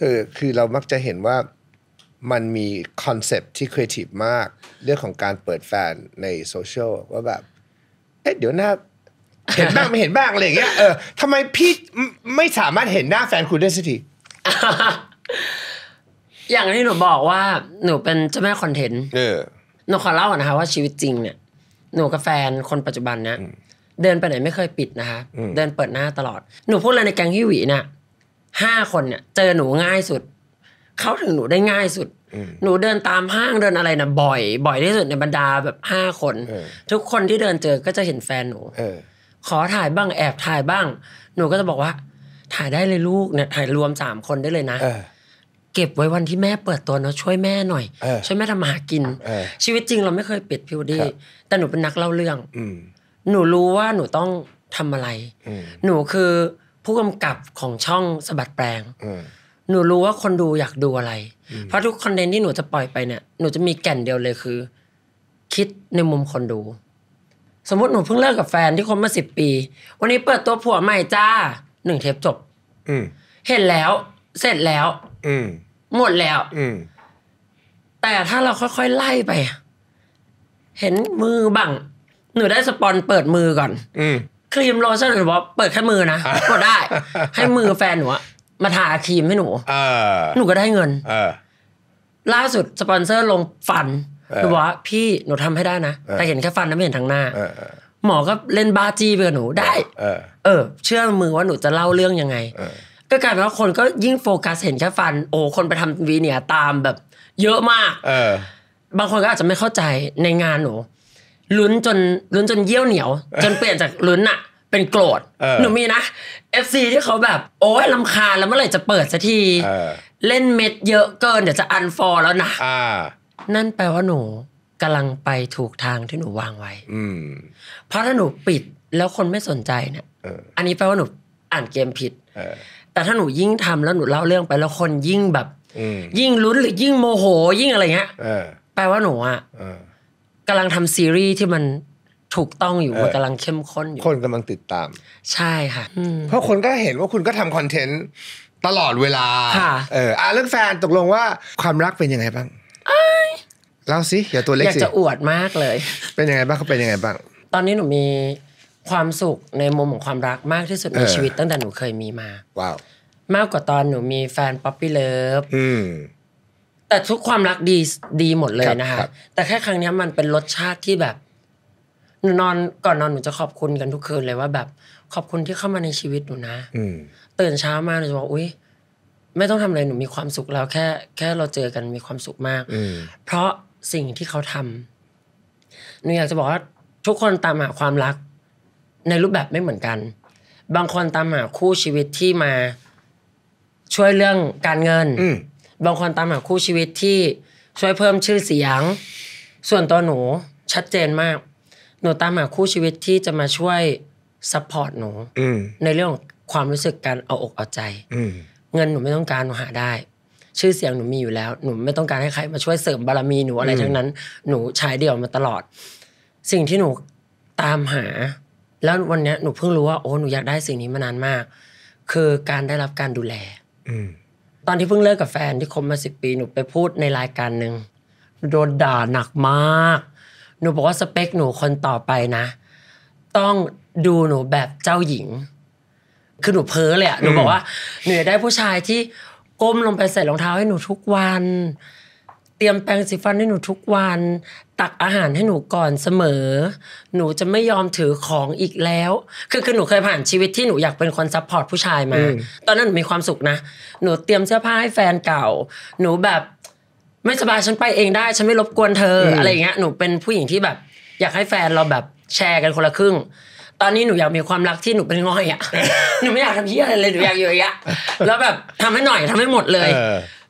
เออคือเรามักจะเห็นว่ามันมีคอนเซปที่ครีเอทีฟมาก เรื่องของการเปิดแฟนในโซเชียลว่าแบบเอ๊ะเดี๋ยวหน้าเห็นบ้างไม่เห็นบ้างอะไรอย่างเงี้ย เออทำไมพี่ไม่สามารถเห็นหน้าแฟนคุณได้สักทีอย่างที่หนูบอกว่า หนูเป็นเจ้าแม่คอนเทนต์หนูขอเล่าก่อนนะคะว่าชีวิตจริงเนี่ย หนูกับแฟนคนปัจจุบันเนี่ยเดินไปไหนไม่เคยปิดนะคะ เดินเปิดหน้าตลอด หนูพูดเลยในแกงฮิวีเนี่ยห้าคนเนี่ยเจอหนูง่ายสุดเขาถึงหนูได้ง่ายสุดหนูเดินตามห้างเดินอะไรนะบ่อย บ่อยที่สุดในบรรดาแบบห้าคนทุกคนที่เดินเจอก็จะเห็นแฟนหนูขอถ่ายบ้างแอบถ่ายบ้าง หนูก็จะบอกว่า ถ่ายได้เลยลูกเนี่ยถ่ายรวมสามคนได้เลยนะเก็บไว้วันที่แม่เปิดตัวเนาะช่วยแม่หน่อย ช่วยแม่ทำมาหากินชีวิตจริงเราไม่เคยปิดพิวดี้แต่หนูเป็นนักเล่าเรื่องหนูรู้ว่าหนูต้องทำอะไรหนูคือผู้กำกับของช่องสบัดแปลงหนูรู้ว่าคนดูอยากดูอะไรเพราะทุกคอนเทนต์ที่หนูจะปล่อยไปเนี่ยหนูจะมีแก่นเดียวเลยคือ คิดในมุมคนดูสมมติหนูเพิ่งเลิกกับแฟนที่คบมาสิบปี วันนี้เปิดตัวผัวใหม่จ้าหนึ่งเทปจบ อืเห็นแล้ว เสร็จแล้ว อืหมดแล้ว อืแต่ถ้าเราค่อยๆไล่ไป เห็นมือบังหนูได้สปอนเปิดมือก่อน อืครีมโลชั่นหูบอกเปิดแค่มือนะก็ได้ ให้มือแฟนหนูมาทาครีมให้หนูเออ หนูก็ได้เงินเออ ล่าสุดสปอนเซอร์ลงฟันหนูบอกว่าพี่หนูทำให้ได้นะ แต่เห็นแค่ฟันนะไม่เห็นทางหน้าหมอ ก็เล่นบาจี้ไปกับหนูได้เออเชื่อมือว่าหนูจะเล่าเรื่องยังไง ก็กลายเป็นว่าคนก็ยิ่งโฟกัสเห็นแค่ฟัน โอ้คนไปทำวีเนียตามแบบ เยอะมากบางคนก็อาจจะไม่เข้าใจในงานหนูลุ้นจนลุ้นจนเยี่ยวเหนียวจนเปลี่ยนจากลุ้นอะเป็นโกรธหนูมีนะเอฟซีที่เขาแบบโอ้ยลำคาแล้วเมื่อไหร่จะเปิดสักทีเล่นเม็ดเยอะเกินเดี๋ยวจะอันฟอร์แล้วนะนั่นแปลว่าหนูกำลังไปถูกทางที่หนูวางไว้ อืมเพราะถ้าหนูปิดแล้วคนไม่สนใจเนี่ยออันนี้แปลว่าหนูอ่านเกมผิดเอแต่ถ้าหนูยิ่งทำแล้วหนูเล่าเรื่องไปแล้วคนยิ่งแบบยิ่งลุ้นหรือยิ่งโมโห ยิ่งอะไรเงี้ยแปลว่าหนูอ่ะกำกำลังทำซีรีส์ที่มันถูกต้องอยู่มันกำลังเข้มข้นอยู่คนกำลังติดตาม ใช่ค่ะ เพราะคนก็เห็นว่าคุณก็ทำคอนเทนต์ตลอดเวลา เอออ่ะเรื่องแฟนตกลงว่าความรักเป็นยังไงบ้างเล่าสิอย่าตัวเล็กสิอยากจะอวดมากเลย เป็นยังไงบ้างเขาเป็นยังไงบ้างตอนนี้หนูมีความสุขในมุมของความรักมากที่สุดในชีวิตตั้งแต่หนูเคยมีมาว้าวมากกว่าตอนหนูมีแฟนป๊อปปี้เลิฟแต่ทุกความรักดีดีหมดเลยนะคะแต่แค่ครั้งนี้มันเป็นรสชาติที่แบบหนูนอน ก่อนนอนหนูจะขอบคุณกันทุกคืนเลยว่าแบบขอบคุณที่เข้ามาในชีวิตหนูนะตื่นเช้ามาหนูจะบอกอุ้ยไม่ต้องทำอะไรหนูมีความสุขแล้วแค่แค่เราเจอกันมีความสุขมากเพราะสิ่งที่เขาทำหนูอยากจะบอกว่าทุกคนตามหาความรักในรูปแบบไม่เหมือนกัน บางคนตามหาคู่ชีวิตที่มาช่วยเรื่องการเงินบางคนตามหาคู่ชีวิตที่ช่วยเพิ่มชื่อเสียง ส่วนตัวหนู ชัดเจนมากหนูตามหาคู่ชีวิตที่จะมาช่วยซัพพอร์ตหนูในเรื่องความรู้สึกการเอาอกเอาใจเงินหนูไม่ต้องการหนูหาได้ ชื่อเสียงหนูมีอยู่แล้ว หนูไม่ต้องการให้ใครมาช่วยเสริมบารมีหนูอะไรทั้งนั้นหนูชายเดี่ยวมาตลอด สิ่งที่หนูตามหา แล้ววันนี้หนูเพิ่งรู้ว่าโอ้หนูอยากได้สิ่งนี้มานานมาก คือการได้รับการดูแลตอนที่เพิ่งเลิกกับแฟนที่คบมาสิบปี หนูไปพูดในรายการหนึ่งโดนด่าหนักมาก หนูบอกว่าสเปคหนูคนต่อไปนะ ต้องดูหนูแบบเจ้าหญิงคือหนูเพ้อเลยอะหนูบอกว่าหนูได้ผู้ชายที่ก้มลงไปใส่รองเท้าให้หนูทุกวัน เตรียมแปรงสีฟันให้หนูทุกวัน ตักอาหารให้หนูก่อนเสมอ หนูจะไม่ยอมถือของอีกแล้วคือคือหนูเคยผ่านชีวิตที่หนูอยากเป็นคนซัพพอร์ตผู้ชายมา ตอนนั้นหนูมีความสุขนะ หนูเตรียมเสื้อผ้าให้แฟนเก่า หนูแบบไม่สบายฉันไปเองได้ฉันไม่รบกวนเธออะไรอย่างเงี้ยหนูเป็นผู้หญิงที่แบบ อยากให้แฟนเราแบบแชร์กันคนละครึ่งตอนนี้หนูอยากมีความรักที่หนูเป็นง่อยอ่ะหนูไม่อยากทำเพี้ยอะไรเลยหนูอยากอยู่อย่างเงี้ยแล้วแบบทำให้หน่อยทำให้หมดเลย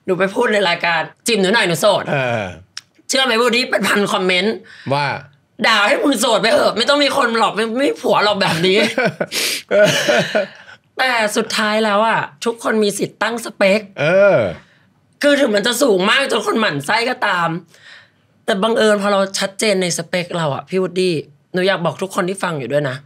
หนูไปพูดในรายการจิมหนูหน่อยหนูโสดเชื่อไหมวันนี้เป็นพันคอมเมนต์ว่า ด่าให้มึงโสดไปเถอะ ไม่ต้องมีคนหลอกไม่ไม่ผัวหลอกแบบนี้แต่สุดท้ายแล้วอ่ะทุกคนมีสิทธิ์ตั้งสเปคเออ คือถึงมันจะสูงมากจนคนหมั่นไส้ก็ตาม แต่บังเอิญพอเราชัดเจนในสเปคเราอ่ะพี่วุฒิหนูอยากบอกทุกคนที่ฟังอยู่ด้วยนะ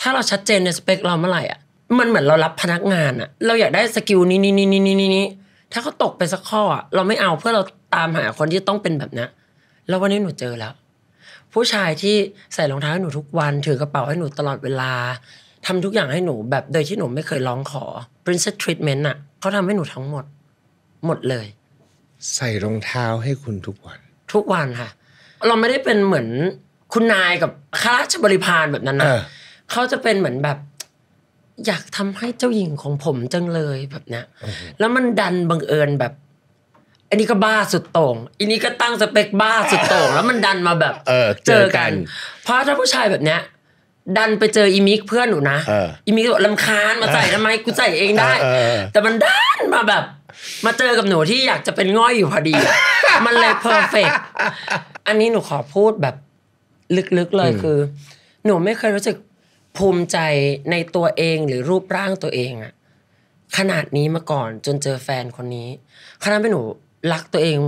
ถ้าเราชัดเจนในสเปคเราเมื่อไหร่อ่ะมันเหมือนเรารับพนักงานอ่ะเราอยากได้สกิลนี้นี้นี้นี้นี้นี้ถ้าเขาตกไปสักข้ออ่ะเราไม่เอาเพื่อเราตามหาคนที่ต้องเป็นแบบนี้แล้ววันนี้หนูเจอแล้ว ผู้ชายที่ใส่รองเท้าให้หนูทุกวัน ถือกระเป๋าให้หนูตลอดเวลา ทำทุกอย่างให้หนูแบบโดยที่หนูไม่เคยร้องขอ princess treatment อ่ะเขาทำให้หนูทั้งหมดหมดเลย ใส่รองเท้าให้คุณทุกวัน ทุกวันค่ะเราไม่ได้เป็นเหมือนคุณนายกับข้าราชบริพารแบบนั้นนะเขาจะเป็นเหมือนแบบ อยากทำให้เจ้าหญิงของผมจังเลยแบบเนี้ย แล้วมันดันบังเอิญแบบ อันนี้ก็บ้าสุดโต่งอันนี้ก็ตั้งสเปคบ้าสุดโต่งแล้วมันดันมาแบบเจอกันเพราะถ้าผู้ชายแบบเนี้ย ดันไปเจออีมิกเพื่อนหนูนะอีมิกบอกลำคาญมาใส่ทำไมกูใส่เองได้แต่มันดันมาแบบ มาเจอกับหนูที่อยากจะเป็นง่อยอยู่พอดีมันเลยเพอร์เฟกอันนี้หนูขอพูดแบบลึกๆเลยคือ หนูไม่เคยรู้สึกภูมิใจในตัวเองหรือรูปร่างตัวเองอะขนาดนี้มาก่อนจนเจอแฟนคนนี้ ขนาเป็นหนูรักตัวเอง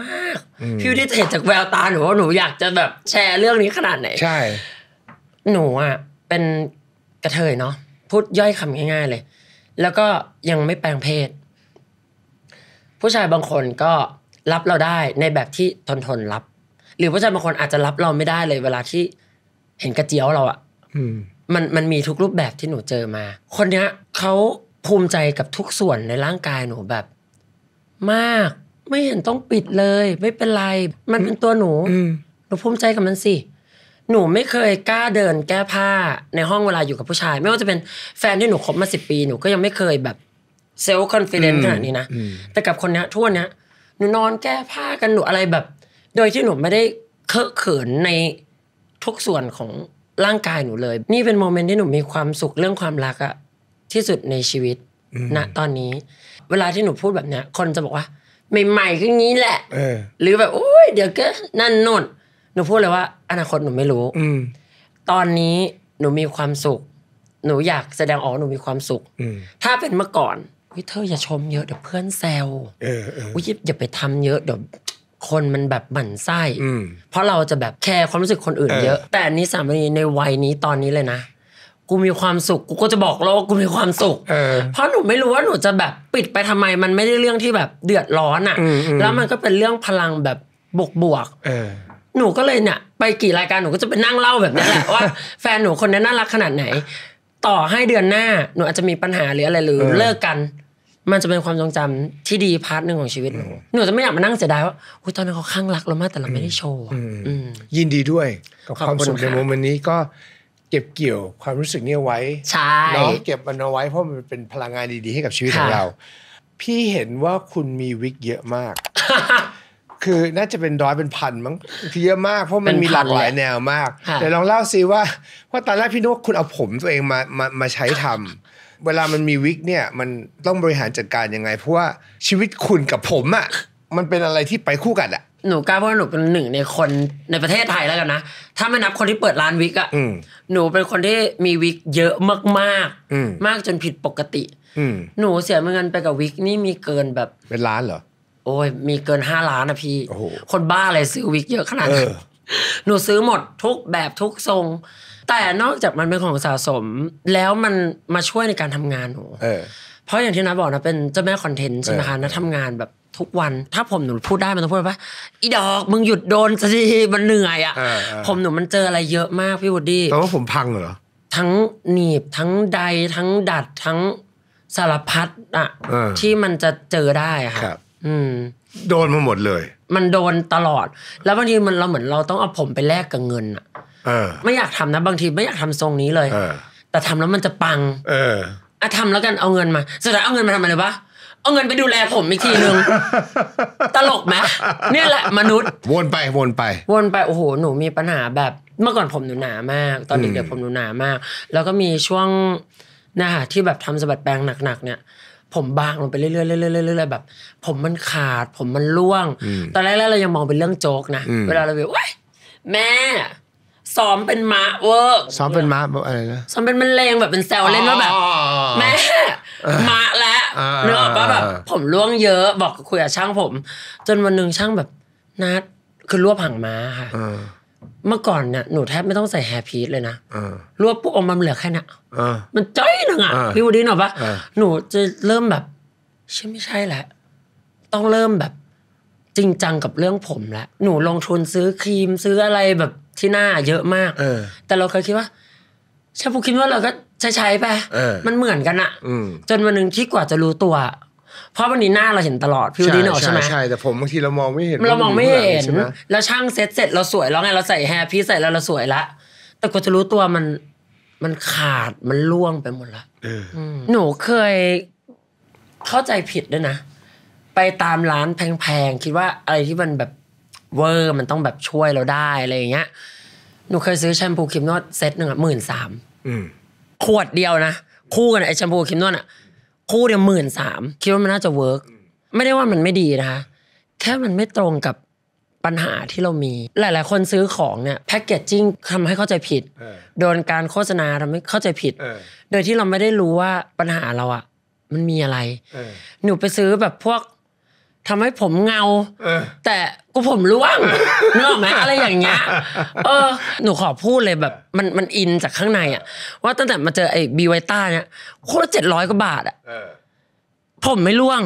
มากพี่ได้เห็นจากแววตาหนูว่าหนูอยากจะแบบ แชร์เรื่องนี้ขนาดไหนใช่ หนูอะเป็นกระเทยเนาะพูดย่อยคำง่าย ๆเลย แล้วก็ยังไม่แปลงเพศ ผู้ชายบางคนก็รับเราได้ในแบบที่ทนทนรับ หรือผู้ชายบางคนอาจจะรับเราไม่ได้เลย เวลาที่เห็นกระเจียวเราอะมันมันมีทุกรูปแบบที่หนูเจอมา คนเนี้ยเขาภูมิใจกับทุกส่วนในร่างกายหนูแบบ มากไม่เห็นต้องปิดเลยไม่เป็นไรมันเป็นตัวหนูหนูภูมิใจกับมันสิหนูไม่เคยกล้าเดิน แก้ผ้าในห้องเวลาอยู่กับผู้ชายไม่ว่าจะเป็นแฟนที่หนูคบมาสิบปีหนูก็ยังไม่เคยแบบเซลล์คอนฟิเดนซ์ขนาดนี้นะแต่กับคนเนี้ยทั่วเนี้ยหนูนอนแก้ผ้ากันหนูอะไรแบบ โดยที่หนูไม่ได้เคอะเขินในทุกส่วนของร่างกายหนูเลยนี่เป็นโมเมนต์ที่หนูมีความสุขเรื่องความรักอะที่สุดในชีวิตณตอนนี้เวลาที่หนูพูดแบบเนี้ยคนจะบอกว่าใหม่ๆคืองี้แหละหรือแบบโอ้ยเดี๋ยวก็นั่นนู่นหนูพูดเลยว่า อนาคตหนูไม่รู้อืตอนนี้หนูมีความสุข หนูอยากแสดงออกหนูมีความสุขถ้าเป็นเมื่อก่อนเฮ้ยเธออย่าชมเยอะเดี๋ยวเพื่อนแซวุ้ยอย่าไปทำเยอะเดี๋ยวคนมันแบบบั่นไส้เพราะเราจะแบบแคร์ความรู้สึกคนอื่นเยอะ แต่อันนี้สามีในวัยนี้ตอนนี้เลยนะ กูมีความสุข กูก็จะบอกโลกกูมีความสุขเพราะหนูไม่รู้ว่าหนูจะแบบปิดไปทำไม มันไม่ได้เรื่องที่แบบเดือดร้อนอ่ะแล้วมันก็เป็นเรื่องพลังแบบบวกบวกหนูก็เลยเนี่ย ไปกี่รายการหนูก็จะไปนั่งเล่าแบบนี้แหละว่าแฟนหนูคนนี้น่ารักขนาดไหน ต่อให้เดือนหน้าหนูอาจจะมีปัญหาหรืออะไรหรือเลิกกันมันจะเป็นความทรงจำที่ดีพาร์ทหนึ่งของชีวิตหนูหนูจะไม่อยากมานั่งเสียดายว่าตอนนั้นเขาข้างรักเรามากแต่เราไม่ได้โชว์ยินดีด้วยกับความสุขในโมเมนต์นี้ก็ เก็บเกี่ยวความรู้สึกนี้ไว้เราเก็บมันเอาไว้เพราะมันเป็นพลังงานดีๆ ให้กับชีวิตของเรา พี่เห็นว่าคุณมีวิกเยอะมาก คือน่าจะเป็นร้อยเป็นพันมั้งคือเยอะมาก เพราะมันมีหลากหลายแนวมาก แต่ลองเล่าซิว่าว่าตอนแรกพี่นุกคุณเอาผมตัวเองมามามาใช้ทำเวลามันมีวิกเนี่ยมันต้องบริหารจัดการยังไงเพราะว่าชีวิตคุณกับผมอะมันเป็นอะไรที่ไปคู่กันอะหนูกล้าว่าหนูเป็นหนึ่งในคนในประเทศไทยแล้วกันนะ ถ้าไม่นับคนที่เปิดร้านวิกอะหนูเป็นคนที่มีวิกเยอะมากๆมากจนผิดปกติหนูเสียเงินไปกับวิกนี่มีเกินแบบเป็นล้านเหรอโอ้ยมีเกินห้าล้านนะพี่คนบ้าอะไรซื้อวิกเยอะขนาดนั้นหนูซื้อหมดทุกแบบทุกทรงแต่นอกจากมันเป็นของสะสมแล้วมันมาช่วยในการทำงานหนูเพราะอย่างที่นาบอกนะเป็นเจ้าแม่คอนเทนต์ใช่ไหมคะนาทำงานแบบทุกวัน ถ้าผมหนูพูดได้มันต้องพูดว่าอีดอกมึงหยุดโดนสิมันเหนื่อยอ่ะ ผมหนูมันเจออะไรเยอะมากพี่วูดดี้แต่ว่าผมพังเหรอทั้งหนีบทั้งใดทั้งดัดทั้งสารพัดอ่ะที่มันจะเจอได้ค่ะอืมโดนมาหมดเลย มันโดนตลอด แล้วบางทีมันเราเหมือนเราต้องเอาผมไปแลกกับเงินอ่ะไม่อยากทำนะ บางทีไม่อยากทำทรงนี้เลยแต่ทำแล้วมันจะปัง เอออ่ะทำแล้วกันเอาเงินมาสุดท้ายเอาเงินมาทำอะไรวะเอาเงินไปดูแลผมอีกทีหนึ่งตลกไหมเนี่ยแหละมนุษย์ วนไปวนไป วนไปโอ้โหหนูมีปัญหาแบบ เมื่อก่อนผมหนูหนามาก ตอนเด็กๆผมหนูหนามาก แล้วก็มีช่วงนะคะที่แบบทำสะบัดแปลงหนักๆเนี่ยผมบางลงไปเรื่อยๆเรื่อยๆเรื่อยๆแบบผมมันขาด ผมมันร่วงตอนแรกๆเรายังมองเป็นเรื่องโจกนะเวลาเราแบบแม่ซ้อมเป็นม้าเวอร์ซ้อมเป็นม้าอะไรนะซ้อมเป็นมันเลงแบบเป็นแซวเล่นว่าแบบแม่ม้าและเนื้อออกว่าแบบผมร่วงเยอะบอกคุยกับช่างผม จนวันหนึ่งช่างแบบนัดคือรวบหางม้าค่ะเมื่อก่อนเนี่ยหนูแทบไม่ต้องใส่แฮร์พีทเลยนะรวบปุ๊บออกมาเหลือแค่น้ะมันจ้อยหนึ่งอ่ะพี่วูดีหนอปะหนูจะเริ่มแบบใช่ไม่ใช่แหละ ต้องเริ่มแบบ จริงจังกับเรื่องผมแล้วหนูลงทุนซื้อครีมซื้ออะไรแบบที่หน้าเยอะมากแต่เราเคยคิดว่าชาบูคิดว่าเราก็ใช้ใช้ไปมันเหมือนกันอะจนวันหนึ่งที่กว่าจะรู้ตัวเพราะวันนี้หน้าเราเห็นตลอดพี่ดีนอใช่ไหมใช่แต่ผมบางทีเรามองไม่เห็นเรามองไม่เห็นแล้วช่างเซ็ตเสร็จเราสวย แล้วไงเราใส่แฮร์พีใส่แล้วเราสวยละแต่กว่าจะรู้ตัวมัน มันขาดมันล่วงไปหมดละหนูเคยเข้าใจผิดด้วยนะ ไปตามร้านแพงๆคิดว่าอะไรที่มันแบบเวอร์มันต้องแบบช่วยเราได้อะไรอย่างเงี้ย หนูเคยซื้อแชมพูครีมนวดเซตหนึ่งอ่ะหมื่นสามขวดเดียวนะคู่กันไอแชมพูครีมนวดอ่ะ คู่เดียวหมื่นสามคิดว่ามันน่าจะเวิร์กไม่ได้ว่ามันไม่ดีนะคะแค่มันไม่ตรงกับปัญหาที่เรามี หลาย ๆ คนซื้อของเนี่ยแพ็กเกจจิ้งทำให้เข้าใจผิดโดนการโฆษณาทำให้เข้าใจผิด โดยที่เราไม่ได้รู้ว่าปัญหาเราอ่ะ มันมีอะไรหนูไปซื้อแบบพวกทำให้ผมเงาแต่กูผมร่วงนึกออกไหมอะไรอย่างเงี้ยเออ หนูขอพูดเลยแบบ มันมันอินจากข้างใน อ่ะ ว่าตั้งแต่มาเจอไอ้บีไวต้าเนี่ยโคตรเจ็ดร้อยกว่าบาทอ่ะผมไม่ร่วง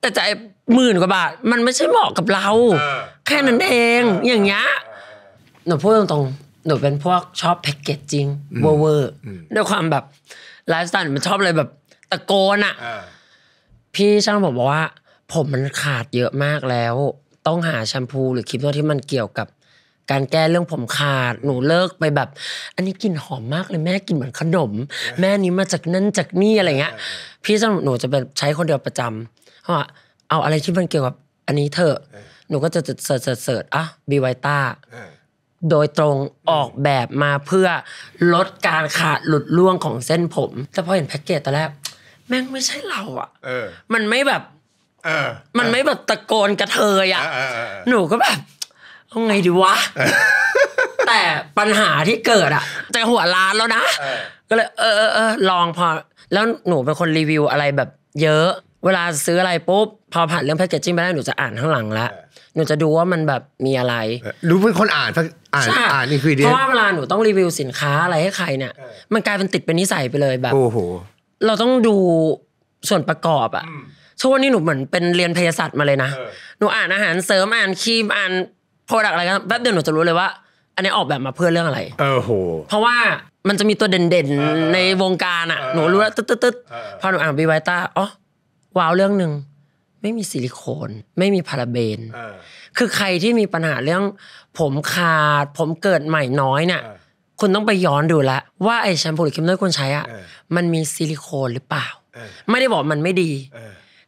แต่จไอ้หมื่นกว่าบาท มันไม่ใช่เหมาะกับเรา แค่นั้นเอง อย่างเงี้ยหนูพูดตรงๆหนูเป็นพวกชอบแพ็กเกจจริงเวอร์เวอร์ด้วยความแบบไลฟ์สไตล์มันชอบเลยแบบ ตะโกนอ่ะพี่ช่างบอกว่าผมมันขาดเยอะมากแล้ว ต้องหาแชมพูหรือครีมนวดที่มันเกี่ยวกับ การแก้เรื่องผมขาดหนูเลิกไปแบบ อันนี้กลิ่นหอมมากเลยแม่กลิ่นเหมือนขนม แม่นี้มาจากนั่นจากนี่อะไรเงี้ยพี่จะหนูจะเป็นใช้คนเดียวประจำเพราะว่าเอาอะไรที่มันเกี่ยวกับ อันนี้เถอะหนูก็จะเสิร์ชเสิร์ชอ่ะบีไวต้าโดยตรงออกแบบมาเพื่อลดการขาดหลุดร่วงของเส้นผมแต่พอเห็นแพ็กเกจตอนแรกแม่งไม่ใช่เราอ่ะมันไม่แบบมันไม่แบบตะโกนกระเทยอ่ะหนูก็แบบเอาไงดีวะ แต่ปัญหาที่เกิดอ่ะจะหัวล้านแล้วนะ ก็เลย เออเออลองพอแล้วหนูเป็นคนรีวิวอะไรแบบ เยอะ เวลาซื้ออะไรปุ๊บพอผ่านเรื่องแพคเกจจิ้งไปแล้วหนูจะอ่านข้างหลังละ หนูจะดูว่ามันแบบมีอะไร รู้เป็นคนอ่านอ่านอ่านนี่คือเดียเพราะว่าเวลาหนูต้องรีวิวสินค้าอะไรให้ใครเนี่ย มันกลายเป็นติดเป็นนิสัยไปเลยแบบ โอ้โหเราต้องดูส่วนประกอบอะช่วงนี้หนูเหมือนเป็นเรียนพศาสั์มาเลยนะ หนูอ่านอาหารเสริมอ่านครีมอ่านโปรดักอะไรกันแป๊บเดียวหนูจะรู้เลยว่า อันนี้ออกแบบมาเพื่อเรื่องอะไร เออโหเพราะว่ามันจะมีตัวเด่นๆ ในวงการอ่ะหนูรู้แล้วตึ๊ดๆพอหนูอ่านบีไวต้าอ๋อว้าวเรื่องหนึ่งไม่มีซิลิโคน ไม่มีพาราเบน คือใครที่มีปัญหาเรื่องผมขาด ผมเกิดใหม่น้อยเนี่ย คุณต้องไปย้อนดูละว่าไอแชมพูหรือครีมนวดคุณใช้อ่ะมันมีซิลิโคนหรือเปล่า ไม่ได้บอกมันไม่ดี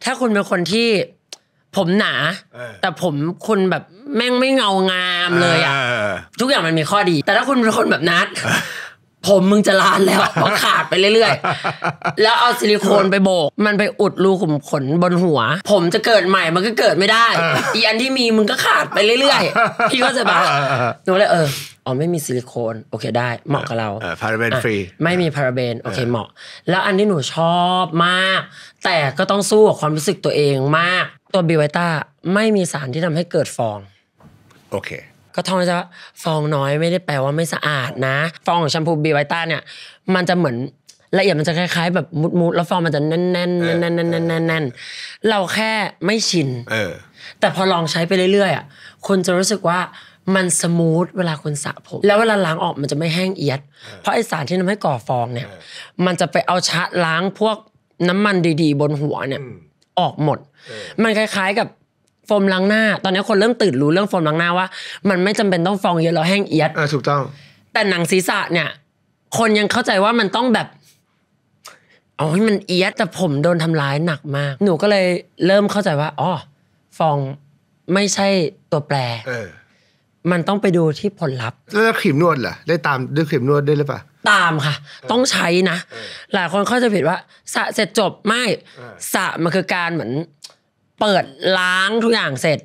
ถ้าคุณเป็นคนที่ผมหนา แต่ผมคุณแบบแม่งไม่เงางามเลยอ่ะ ทุกอย่างมันมีข้อดี แต่ถ้าคุณเป็นคนแบบนัด ผมมึงจะลานแล้วเพราะขาดไปเรื่อยๆแล้วเอาซิลิโคนไปโบกมันไปอุดรูขุมขนบนหัว ผมจะเกิดใหม่มันก็เกิดไม่ได้ อีอันที่มีมึงก็ขาดไปเรื่อยๆพี่ก็จะบ้าหนูเลยเอออ๋อไม่มีซิลิโคนโอเคได้เหมาะกับเราพาราเบนฟรีไม่มีพาราเบนโอเคเหมาะแล้วอันที่หนูชอบมากแต่ก็ต้องสู้กับความรู้สึกตัวเองมาก ตัวบิวไวต้าไม่มีสารที่ทำให้เกิดฟองโอเค ก็ท่องจะฟองน้อยไม่ได้แปลว่าไม่สะอาดนะ ฟองของแชมพูบิวไวต้าเนี่ย มันจะเหมือนละเอียดมันจะคล้าย ๆ แบบมุดๆแล้วฟองมันจะแน่นๆแน่นๆแน่นๆแน่นๆเราแค่ไม่ชินแต่พอลองใช้ไปเรื่อยๆอ่ะคนจะรู้สึกว่ามันสมูทเวลาคุณสระผม แล้วเวลาล้างออกมันจะไม่แห้งเอียด เพราะไอสารที่ทำให้ก่อฟองเนี่ย มันจะไปเอาชะล้างพวกน้ำมันดี ๆ บนหัวเนี่ย ออกหมด มันคล้ายๆ กับโฟมล้างหน้า ตอนนี้คนเริ่มตื่นรู้เรื่องโฟมล้างหน้าว่า มันไม่จำเป็นต้องฟองเยอะแล้วแห้งเอียดอ่าถูกต้อง แต่หนังศีรษะเนี่ย คนยังเข้าใจว่ามันต้องแบบ เอาให้มันเอียดแต่ผมโดนทำร้ายหนักมาก หนูก็เลยเริ่มเข้าใจว่าอ๋อฟองไม่ใช่ตัวแปรมันต้องไปดูที่ผลลัพธ์แล้วครีมนวดเหรอได้ตามด้วยครีมนวดได้หรือเปล่าตามค่ะ ต้องใช้นะหลายคนเข้าใจผิดว่าสระเสร็จจบไม่สระมันคือการเหมือนเปิดล้างทุกอย่างเสร็จ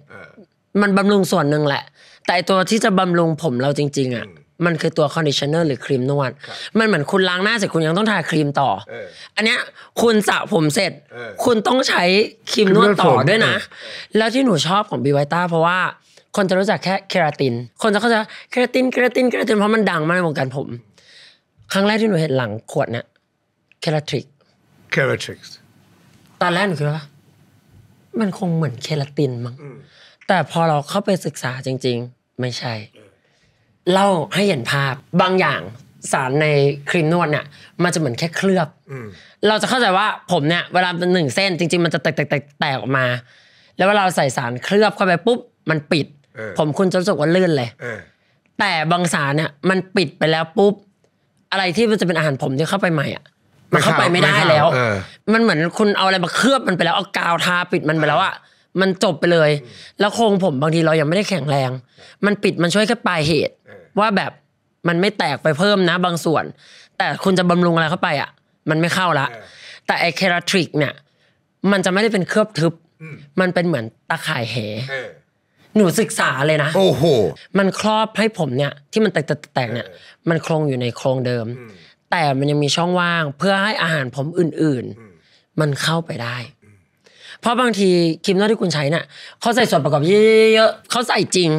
มันบำรุงส่วนหนึ่งแหละ แต่ตัวที่จะบำรุงผมเราจริง ๆอ่ะมันคือตัวคอนดิชเนอร์หรือครีมนวดมันเหมือนคุณล้างหน้าเสร็จคุณยังต้องทาครีมต่ออันเนี้ยคุณสระผมเสร็จ คุณต้องใช้ครีมนวดต่อด้วยนะ แล้วที่หนูชอบของบีไวต้าเพราะว่าคนจะรู้จักแค่เคราติน คนจะเข้าใจเคราติน เคราติน เคราติน เพราะมันดังมากในวงการผม ครั้งแรกที่หนูเห็นหลังขวดเนี่ยเคราทริกเคราทริกตอนแรกหนูคิดว่ามันคงเหมือนเคราตินมั้งแต่พอเราเข้าไปศึกษาจริง ๆ ไม่ใช่เล่าให้เห็นภาพบางอย่างสารในครีมนวดเนี่ยมันจะเหมือนแค่เคลือบเราจะเข้าใจว่าผมเนี่ยเวลาเป็นหนึ่งเส้นจริงๆ มันจะแตกแตกแตกออกมา แล้วเวลาเราใส่สารเคลือบเข้าไปปุ๊บมันปิดผมคุณจะรู้สึกว่าลื่นเลย แต่บางสารเนี่ย มันปิดไปแล้วปุ๊บ อะไรที่มันจะเป็นอาหารผมที่เข้าไปใหม่อ่ะ มันเข้าไปไม่ได้แล้ว มันเหมือนคุณเอาอะไรมาเคลือบมันไปแล้วเอากาวทาปิดมันไปแล้วอ่ะ มันจบไปเลย แล้วโครงผมบางทีเรายังไม่ได้แข็งแรง มันปิดมันช่วยแค่ปลายเหตุ ว่าแบบมันไม่แตกไปเพิ่มนะบางส่วน แต่คุณจะบำรุงอะไรเข้าไปอ่ะ มันไม่เข้าละ แต่ไอเคราทริกเนี่ย มันจะไม่ได้เป็นเคลือบทึบ มันเป็นเหมือนตะข่ายเหหนูศึกษาเลยนะโอ้โห มันครอบให้ผมเนี่ย ที่มันแตกแตกเนี่ย มันคงอยู่ในโครงเดิม แต่ มันยังมีช่องว่างเพื่อให้อาหารผมอื่นๆ มันเข้าไปได้เพราะบางทีครีมนวดที่คุณใช้เนี่ยเขาใส่ส่วนประกอบเยอะๆเขาใส่จริง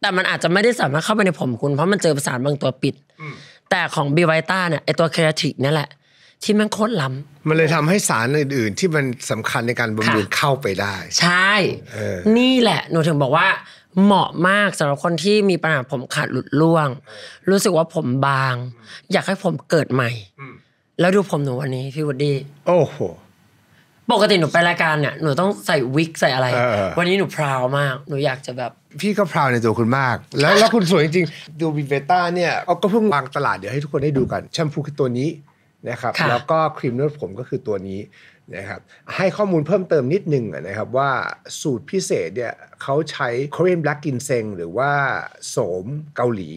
แต่มันอาจจะไม่ได้สามารถเข้าไปในผมคุณ เพราะมันเจอสารบางตัวปิด แต่ของบีไวต้าเนี่ยไอตัวเคราติกนี่แหละ ที่มันโคตรล้ำมันเลยทำให้สารอื่นๆที่มันสำคัญในการบำรุงเข้าไปได้ ใช่นี่แหละ หนูถึงบอกว่า เหมาะมากสำหรับคนที่มีปัญหาผมขาดหลุดร่วง รู้สึกว่าผมบาง อยากให้ผมเกิดใหม่แล้วดูผมหนูวันนี้พี่วดดี้โอ้โหปกติหนูไปรายการเนี่ย หนูต้องใส่วิกใส่อะไร วันนี้หนูพราวมากหนูอยากจะแบบ พี่ก็พราวในตัวคุณมากแล้วแล้วคุณสวยจริงดูบิเวต้าเนี่ยเาก็เพิ่งวางตลาดเดี๋ยวให้ทุกคนได้ดูกันแชมพูคือตัวนี้นะครับแล้วก็ครีมนวดผมก็คือตัวนี้นะครับให้ข้อมูลเพิ่มเติมนิดหนึ่งนะครับว่าสูตรพิเศษเนี่ยเขาใช้โคเร a n b l a กก g i n s e หรือว่าโสมเกาหลี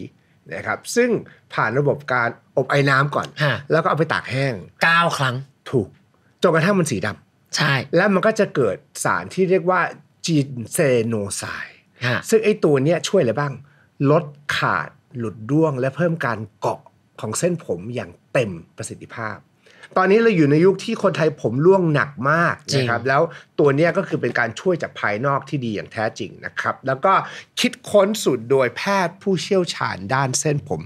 นะครับซึ่งผ่านระบบการอบไอ้น้ำก่อน แล้วก็เอาไปตากแห้ง 9 ครั้งถูกจนกระทั่งมันสีดำใช่แล้วมันก็จะเกิดสารที่เรียกว่าจีนเซโนไซด์ซึ่งไอ้ตัวเนี้ยช่วยอะไรบ้างลดขาดหลุดร่วงและเพิ่มการเกาะของเส้นผมอย่างเต็มประสิทธิภาพ ตอนนี้เราอยู่ในยุคที่คนไทยผมร่วงหนักมากนะครับ แล้วตัวนี้ก็คือเป็นการช่วยจากภายนอกที่ดีอย่างแท้จริงนะครับ แล้วก็คิดค้นสุดโดยแพทย์ผู้เชี่ยวชาญด้านเส้นผม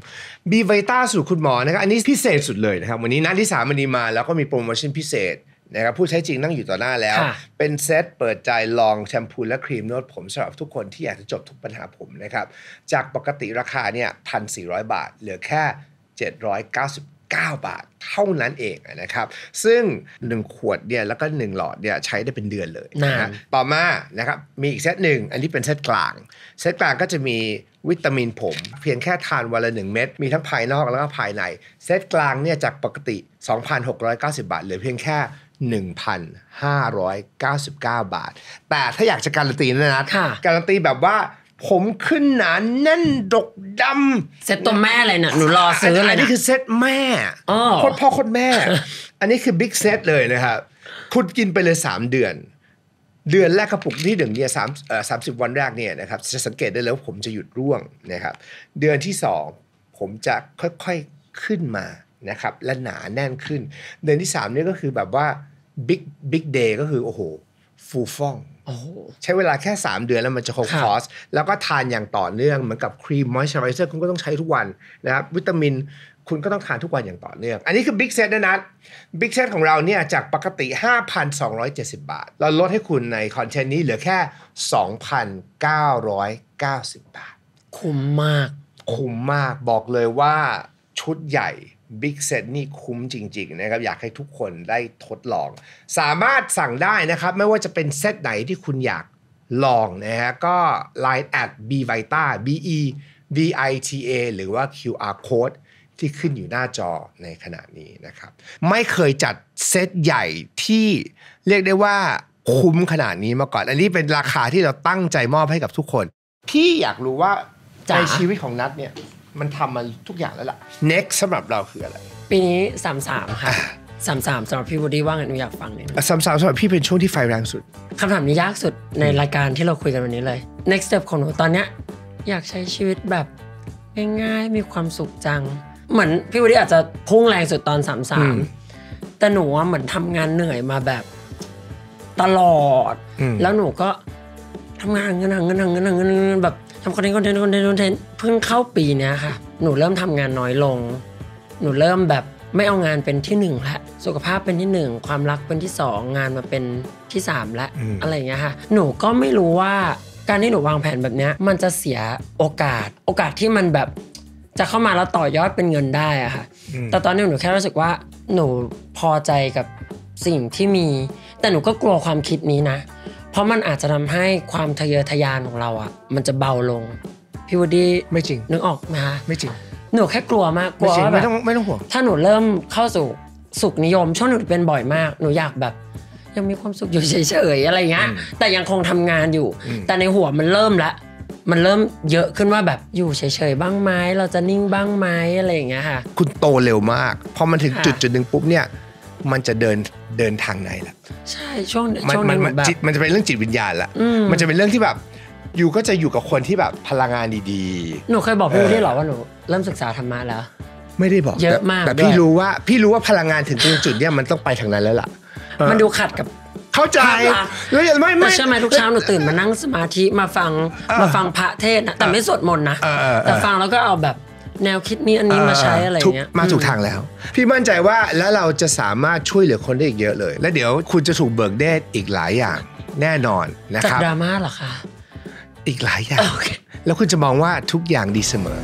บีไวต้าสูตรคุณหมอนะครับ อันนี้พิเศษสุดเลยนะครับ วันนี้นัดที่สามมันดีมาแล้วก็มีโปรโมชั่นพิเศษนะครับ ผู้ใช้จริงนั่งอยู่ต่อหน้าแล้ว เป็นเซต เปิดใจลองแชมพูและครีมนวดผมสำหรับทุกคนที่อยากจะจบทุกปัญหาผมนะครับ จากปกติราคาเนี่ยพันสี่ร้อยบาท เหลือแค่799 บาทเท่านั้นเองนะครับซึ่ง 1 ขวดเนี่ยแล้วก็ 1 หลอดเนี่ยใช้ได้เป็นเดือนเลยนะฮะต่อมานะครับมีอีกเซตหนึ่งอันนี้เป็นเซตกลาง เซตกลางก็จะมีวิตามินผม เพียงแค่ทานวันละ 1 เม็ดมีทั้งภายนอกแล้วก็ภายใน เซตกลางเนี่ยจากปกติ 2,690 บาทเหลือเพียงแค่ 1,599 บาท แต่ถ้าอยากจะการันตีนะนะการันตีแบบว่าผมขึ้นหนาแน่นดกดำเซ็ตตัวแม่เลยนะหนูรอซื้อเลยอันนี้คือเซ็ตแม่โคตรพ่อโคตรแม่ อันนี้คือบิ๊กเซ็ตเลยนะครับ คุณกินไปเลยสามเดือน เดือนแรกกระปุกที่หนึ่งเนี่ยสามสามสิบวันแรกเนี่ยนะครับ จะสังเกตได้เลยว่าผมจะหยุดร่วงนะครับ เดือนที่สองผมจะค่อย ๆ ขึ้นมานะครับ และหนาแน่นขึ้น เดือนที่สามนี่ก็คือแบบว่าบิ๊กบิ๊กเดย์ก็คือโอ้โหฟูฟ่องใช้เวลาแค่ 3 เดือนแล้วมันจะครบคอ์ส แล้วก็ทานอย่างต่อเนื่องเหมือนกับครีม มอยส์เจอไรเซอร์คุณก็ต้องใช้ทุกวัน นะครับวิตามิน คุณก็ต้องทานทุกวันอย่างต่อเนื่อง อันนี้คือบิ๊กเซตนะนัดบิ๊กเซตของเราเนี่ยจากปกติ 5,270 บาท เราลดให้คุณในคอนเทนต์นี้เหลือแค่ 2,990 บาท คุ้มมาก คุ้มมากบอกเลยว่าชุดใหญ่บิ๊กเซตนี่คุ้มจริงๆนะครับอยากให้ทุกคนได้ทดลอง สามารถสั่งได้นะครับ ไม่ว่าจะเป็นเซตไหนที่คุณอยากลองนะฮะก็ Line at b v i t a b e v i t a หรือว่า QR code ที่ขึ้นอยู่หน้าจอในขณะนี้นะครับ ไม่เคยจัดเซตใหญ่ที่เรียกได้ว่าคุ้มขนาดนี้มาก่อน อันนี้เป็นราคาที่เราตั้งใจมอบให้กับทุกคน พี่อยากรู้ว่าในชีวิตของนัทเนี่ยมันทำมาทุกอย่างแล้วล่ะ next สำหรับเราคืออะไร ปีนี้สามสามค่ะสามสามสำหรับพี่วูดี้ว่างงหนูอยากฟังเนี่ยสามสามสำหรับพี่เป็นช่วงที่ไฟแรงสุดคำถามนี้ยากสุดในรายการที่เราคุยกันวันนี้เลย next step ของหนูตอนเนี้ย อยากใช้ชีวิตแบบ ง่ายๆมีความสุขจัง เหมือนพี่วูดี้อาจจะพุ่งแรงสุดตอนสามสามแต่หนูว่าเหมือนทำงานเหนื่อยมาแบบตลอดแล้วหนูก็ทำงานเงินหงเงินหงเงินหเงินเงินแบบทำคอนเทนต์คอนเทนต์คอนเทนต์คอนเทนต์เพิ่งเข้าปีเนี้ยค่ะ หนูเริ่มทำงานน้อยลง หนูเริ่มแบบไม่เอางานเป็นที่หนึ่งละ สุขภาพเป็นที่หนึ่งความรักเป็นที่สองงานมาเป็นที่สามละ อะไรเงี้ยค่ะ หนูก็ไม่รู้ว่าการที่หนูวางแผนแบบเนี้ย มันจะเสียโอกาส โอกาสที่มันแบบ จะเข้ามาแล้วต่อยอดเป็นเงินได้อะค่ะ แต่ตอนนี้หนูแค่รู้สึกว่า หนูพอใจกับสิ่งที่มี แต่หนูก็กลัวความคิดนี้นะเพราะมันอาจจะทำให้ความทะเยอทะยานของเราอ่ะมันจะเบาลงพี่วูดี้ไม่จริงนึกออกไหมคะไม่จริงหนูแค่กลัวมากกลัวแบบไม่ต้องไม่ต้องห่วงถ้าหนูเริ่มเข้าสู่สุขนิยม ช่วงหนูเป็นบ่อยมาก หนูอยากแบบยังมีความสุขอยู่เฉยๆอะไรเงี้ย แต่ยังคงทำงานอยู่ แต่ในหัวมันเริ่มละมันเริ่มเยอะขึ้นว่าแบบอยู่เฉยๆบ้างไหมเราจะนิ่งบ้างไหมอะไรอย่างเงี้ยค่ะ คุณโตเร็วมากพอมันถึงจุดจุดหนึ่งปุ๊บเนี่ยมันจะเดินเดินทางไหนล่ะใช่ช่วงช่วงนั้นมันจิตมันจะเป็นเรื่องจิตวิญญาณละมันจะเป็นเรื่องที่แบบ อยู่ก็จะอยู่กับคนที่แบบพลังงานดีๆหนูเคยบอกพี่ไี่หรอว่าหนูเริ่มศึกษาธรรมะแล้ว ไม่ได้บอกเยอะมากแต่พี่รู้ว่าพี่รู้ว่าพลังงานถึงจุดเนี้ยมันต้องไปทางนั้นแล้วล่ะ มันดูขัดกับเข้าใจแล้วยังไม่ ไม่ใช่ไหมทุกเช้าหนูตื่นมานั่งสมาธิมาฟังมาฟังพระเทศนะแต่ไม่สวดมนต์นะ แต่ฟังแล้วก็เอาแบบแนวคิดนี้อันนี้มาใช้อะไรเงี้ยมาถูกทางแล้ว พี่มั่นใจว่าแล้วเราจะสามารถช่วยเหลือคนได้อีกเยอะเลย และเดี๋ยวคุณจะถูกเบิกเดทอีกหลายอย่างแน่นอนนะครับจากดราม่าเหรอคะอีกหลายอย่าง แล้วคุณจะมองว่าทุกอย่างดีเสมอ